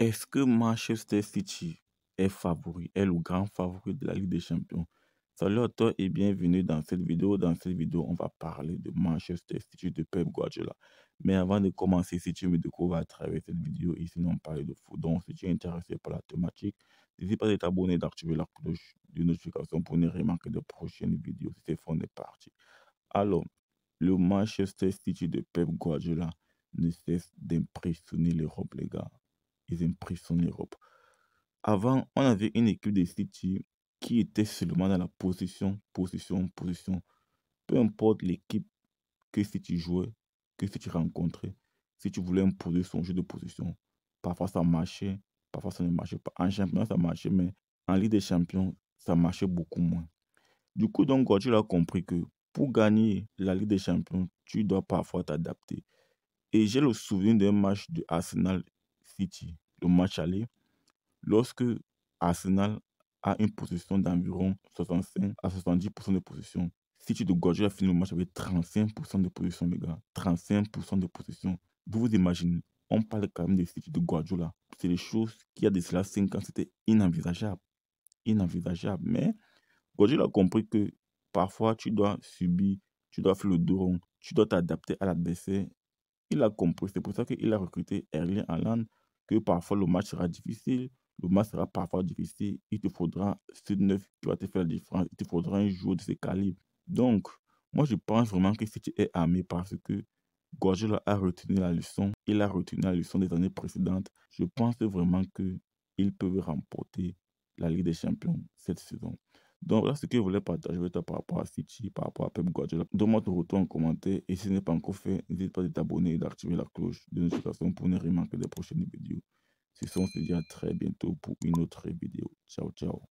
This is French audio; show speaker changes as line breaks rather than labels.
Est-ce que Manchester City est favori, est le grand favori de la Ligue des Champions Salut à toi et bienvenue dans cette vidéo. Dans cette vidéo, on va parler de Manchester City de Pep Guardiola. Mais avant de commencer, si tu me découvres à travers cette vidéo, ici on parle de foot. Donc si tu es intéressé par la thématique, n'hésite pas à t'abonner et d'activer la cloche de notification pour ne rien manquer de prochaines vidéos. C'est fondé parti. Alors, le Manchester City de Pep Guardiola ne cesse d'impressionner l'Europe, les gars ils en Europe. Avant, on avait une équipe de City qui était seulement dans la position, position, position. Peu importe l'équipe que si tu jouais, que si tu rencontrais, si tu voulais imposer son jeu de position, parfois ça marchait, parfois ça ne marchait pas. En championnat, ça marchait, mais en Ligue des Champions, ça marchait beaucoup moins. Du coup, donc, tu l'as compris que pour gagner la Ligue des Champions, tu dois parfois t'adapter. Et j'ai le souvenir d'un match de Arsenal City, le match aller, lorsque Arsenal a une possession d'environ 65 à 70% de possession. City de Guardiola a fini le match avec 35% de possession, les gars. 35% de possession. Vous vous imaginez, on parle quand même de City de Guardiola. C'est des choses qui, a des cela 5 ans, c'était inenvisageable. Inenvisageable. Mais Guardiola a compris que parfois, tu dois subir, tu dois faire le dos rond, tu dois t'adapter à l'adversaire il a compris. C'est pour ça qu'il a recruté Erling Haaland, que parfois le match sera difficile. Le match sera parfois difficile. Il te faudra ce 9 qui va te faire la différence. Il te faudra un joueur de ce calibre. Donc, moi, je pense vraiment que si tu es armé parce que Guardiola a retenu la leçon, il a retenu la leçon des années précédentes, je pense vraiment qu'ils peuvent remporter la Ligue des Champions cette saison. Donc voilà ce que je voulais partager avec toi par rapport à City, par rapport à Pep Guardiola. Donne-moi ton retour en commentaire et si ce n'est pas encore fait, n'hésite pas à t'abonner et d'activer la cloche de notification pour ne rien manquer des prochaines vidéos. C'est ça, on se dit à très bientôt pour une autre vidéo. Ciao, ciao.